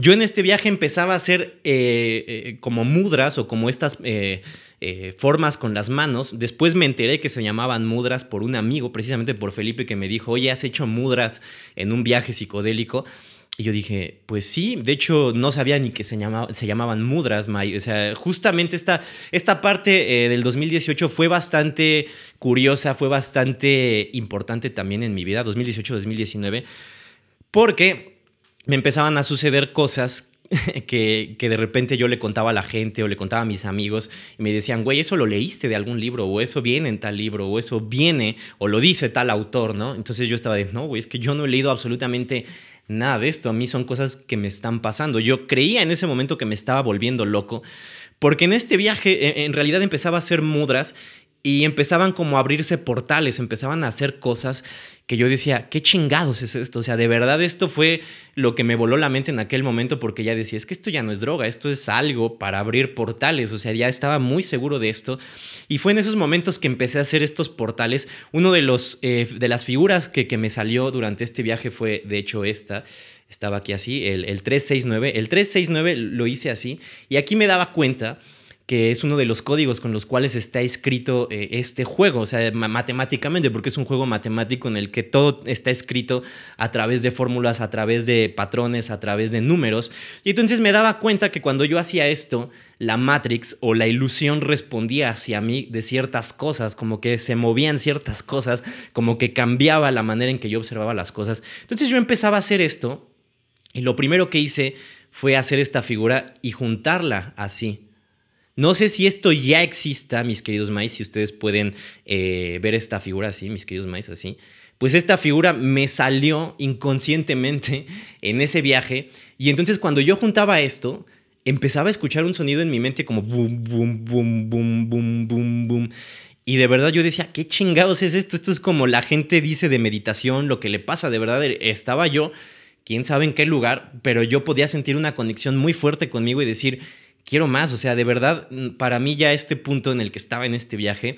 Yo en este viaje empezaba a hacer eh, eh, como mudras o como estas eh, formas con las manos. Después me enteré que se llamaban mudras por un amigo, precisamente por Felipe, que me dijo, oye, has hecho mudras en un viaje psicodélico. Y yo dije, pues sí, de hecho no sabía ni que se, llamaban mudras, O sea, justamente esta, esta parte del 2018 fue bastante curiosa, fue bastante importante también en mi vida, 2018-2019, porque me empezaban a suceder cosas que, que, de repente yo le contaba a la gente o le contaba a mis amigos y me decían, güey, eso lo leíste de algún libro o eso viene en tal libro o eso viene o lo dice tal autor, ¿no? Entonces yo estaba de, no, güey, es que yo no he leído absolutamente nada de esto, a mí son cosas que me están pasando. Yo creía en ese momento que me estaba volviendo loco, porque en este viaje e, en realidad empezaba a hacer mudras y empezaban como a abrirse portales, empezaban a hacer cosas que yo decía, qué chingados es esto, o sea, de verdad esto fue lo que me voló la mente en aquel momento porque ya decía, es que esto ya no es droga, esto es algo para abrir portales, o sea, ya estaba muy seguro de esto y fue en esos momentos que empecé a hacer estos portales, uno de, los, eh, de las figuras que, me salió durante este viaje fue de hecho esta, estaba aquí así, el, el 369, el 369 lo hice así y aquí me daba cuenta que es uno de los códigos con los cuales está escrito eh, este juego, o sea, matemáticamente, porque es un juego matemático en el que todo está escrito a través de fórmulas, a través de patrones, a través de números. Y entonces me daba cuenta que cuando yo hacía esto, la Matrix o la ilusión respondía hacia mí de ciertas cosas, como que se movían ciertas cosas, como que cambiaba la manera en que yo observaba las cosas. Entonces yo empezaba a hacer esto y lo primero que hice fue hacer esta figura y juntarla así no sé si esto ya exista, mis queridos maíz, si ustedes pueden eh, ver esta figura así, mis queridos maíz, así. Pues esta figura me salió inconscientemente en ese viaje y entonces cuando yo juntaba esto, empezaba a escuchar un sonido en mi mente como boom, boom, boom, boom, boom, boom, boom. Y de verdad yo decía, ¿qué chingados es esto? Esto es como la gente dice de meditación, lo que le pasa. De verdad eh, estaba yo, quién sabe en qué lugar, pero yo podía sentir una conexión muy fuerte conmigo y decir, quiero más, o sea, de verdad, mm, para mí ya este punto en el que estaba en este viaje,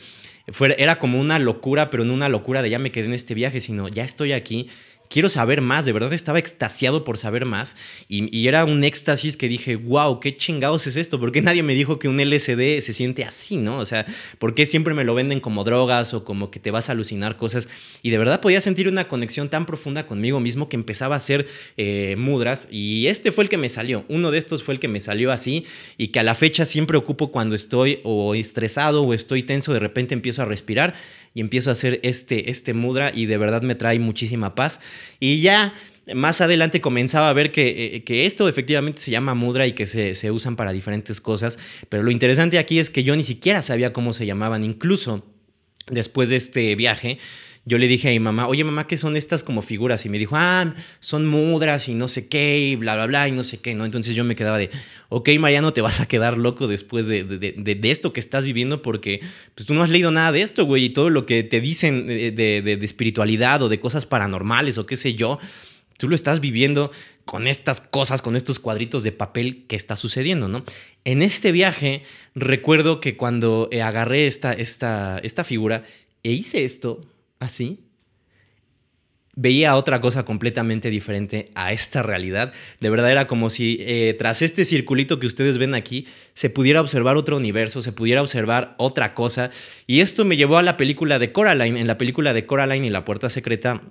era como una locura, pero no una locura de ya me quedé en este viaje, sino ya estoy aquí quiero saber más, de verdad estaba extasiado por saber más y, era un éxtasis que dije, wow, qué chingados es esto, porque nadie me dijo que un LSD se siente así, no? O sea, ¿por qué siempre me lo venden como drogas o como que te vas a alucinar cosas? Y de verdad podía sentir una conexión tan profunda conmigo mismo que empezaba a hacer eh, mudras y este fue el que me salió, uno de estos fue el que me salió así y que a la fecha siempre ocupo cuando estoy o estresado o estoy tenso, de repente empiezo a respirar y empiezo a hacer este, este mudra y de verdad me trae muchísima paz. Y ya más adelante comenzaba a ver que, eh, que, esto efectivamente se llama mudra y que se, se usan para diferentes cosas, pero lo interesante aquí es que yo ni siquiera sabía cómo se llamaban, incluso después de este viaje yo le dije a mi mamá, oye mamá, ¿qué son estas como figuras? Y me dijo, ah, son mudras y no sé qué, y bla, bla, bla, y no sé qué, ¿no? Entonces yo me quedaba de, ok, Mariano, te vas a quedar loco después de, de, esto que estás viviendo porque pues tú no has leído nada de esto, güey, y todo lo que te dicen de espiritualidad o de cosas paranormales o qué sé yo, tú lo estás viviendo con estas cosas, con estos cuadritos de papel que está sucediendo, ¿no? En este viaje recuerdo que cuando eh, agarré esta, esta, esta figura e hice esto, así, veía otra cosa completamente diferente a esta realidad. De verdad era como si eh, tras este circulito que ustedes ven aquí se pudiera observar otro universo, se pudiera observar otra cosa. Y esto me llevó a la película de Coraline. En la película de Coraline y la puerta secreta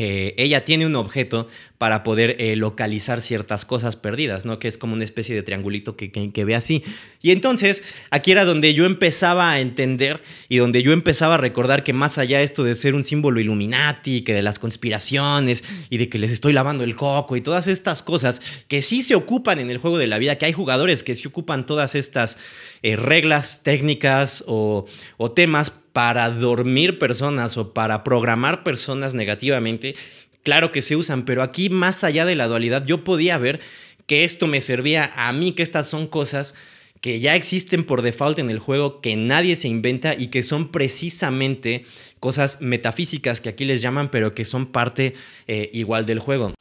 eh, ella tiene un objeto para poder eh, localizar ciertas cosas perdidas, ¿no? Que es como una especie de triangulito que, que, ve así. Y entonces, aquí era donde yo empezaba a entender y donde yo empezaba a recordar que más allá de esto de ser un símbolo Illuminati, que de las conspiraciones y de que les estoy lavando el coco y todas estas cosas que sí se ocupan en el juego de la vida, que hay jugadores que se ocupan todas estas eh, reglas, técnicas o temas para dormir personas o para programar personas negativamente, claro que se usan, pero aquí más allá de la dualidad yo podía ver que esto me servía a mí, que estas son cosas que ya existen por default en el juego, que nadie se inventa y que son precisamente cosas metafísicas que aquí les llaman, pero que son parte eh, igual del juego.